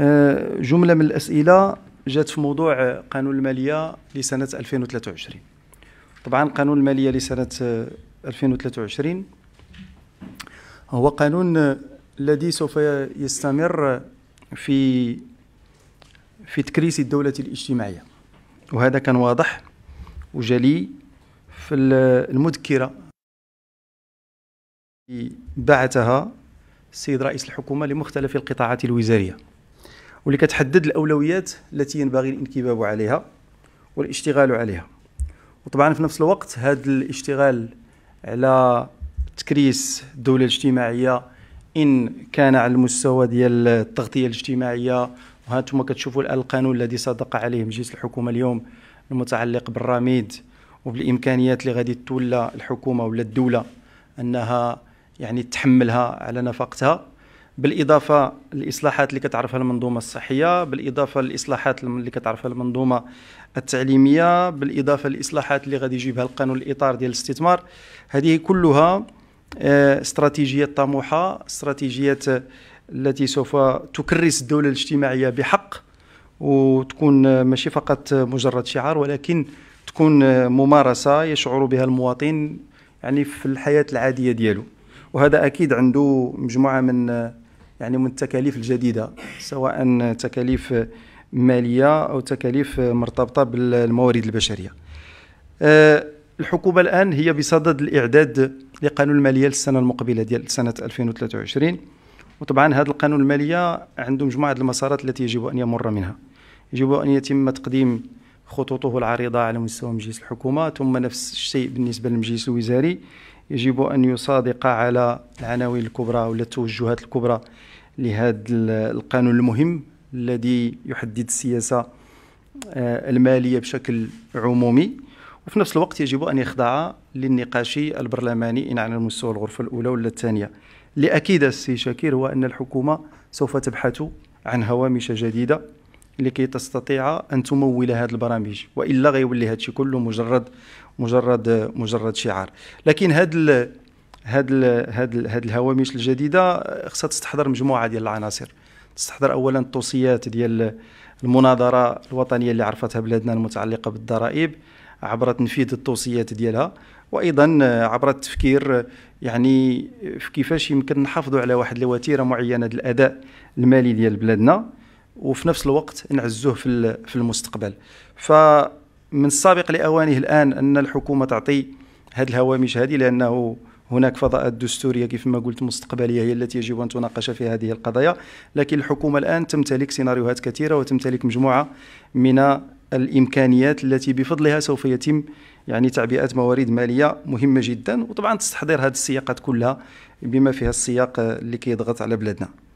آه، جمله من الاسئله جات في موضوع قانون الماليه لسنه 2023 طبعا قانون الماليه لسنه 2023 آه، هو قانون الذي سوف يستمر في في تكريس الدولة الاجتماعية وهذا كان واضح وجلي في المذكرة بعثها السيد رئيس الحكومة لمختلف القطاعات الوزارية واللي كتحدد الاولويات التي ينبغي الانكباب عليها والاشتغال عليها وطبعا في نفس الوقت هذا الاشتغال على تكريس الدوله الاجتماعيه ان كان على المستوى ديال التغطيه الاجتماعيه وهانتم كتشوفوا الان القانون الذي صدق عليه مجلس الحكومه اليوم المتعلق بالرميد وبالامكانيات اللي غادي تولى الحكومه ولا الدوله انها يعني تحملها على نفقتها بالاضافه للاصلاحات اللي كتعرفها المنظومه الصحيه بالاضافه للاصلاحات اللي كتعرفها المنظومه التعليميه بالاضافه للاصلاحات اللي غادي يجيبها القانون الاطار ديال الاستثمار هذه كلها آه، استراتيجيات طموحه استراتيجيات آه، التي سوف تكرس الدوله الاجتماعيه بحق وتكون آه، ماشي فقط مجرد شعار ولكن تكون ممارسه يشعر بها المواطن يعني في الحياه العاديه ديالو وهذا اكيد عنده مجموعه من يعني من التكاليف الجديده سواء تكاليف ماليه او تكاليف مرتبطه بالموارد البشريه آه، الحكومه الان هي بصدد الاعداد لقانون الماليه للسنه المقبله ديال سنه 2023 وطبعا هذا القانون الماليه عنده مجموعه المسارات التي يجب ان يمر منها يجب ان يتم تقديم خطوطه العريضه على مستوى مجلس الحكومه ثم نفس الشيء بالنسبه للمجلس الوزاري يجب أن يصادق على العناوين الكبرى ولا التوجهات الكبرى لهذا القانون المهم الذي يحدد السياسة آه، المالية بشكل عمومي وفي نفس الوقت يجب أن يخضع للنقاش البرلماني إن على مستوى الغرفة الأولى ولا الثانية اللي أكيد السي شاكير هو أن الحكومة سوف تبحث عن هوامش جديدة لكي تستطيع ان تمول هذه البرامج والا غيولي هذا الشيء كله مجرد مجرد مجرد شعار لكن هذا هاد هاد هاد الهوامش الجديده خصها تستحضر مجموعه ديال العناصر تستحضر اولا التوصيات ديال المناظره الوطنيه اللي عرفتها بلادنا المتعلقه بالضرائب عبر تنفيذ التوصيات ديالها وايضا عبر التفكير يعني في كيفاش يمكن نحافظوا على واحد الوتيره معينه الاداء المالي ديال بلادنا وفي نفس الوقت نعزوه في في المستقبل فمن السابق لاوانه الان ان الحكومه تعطي هذه الهوامش هذه لانه هناك فضاءات دستوريه كيف ما قلت مستقبليه هي التي يجب ان تناقش في هذه القضايا لكن الحكومه الان تمتلك سيناريوهات كثيره وتمتلك مجموعه من الامكانيات التي بفضلها سوف يتم يعني تعبئه موارد ماليه مهمه جدا وطبعا تستحضر هذه السياقات كلها بما فيها السياق اللي كيضغط على بلادنا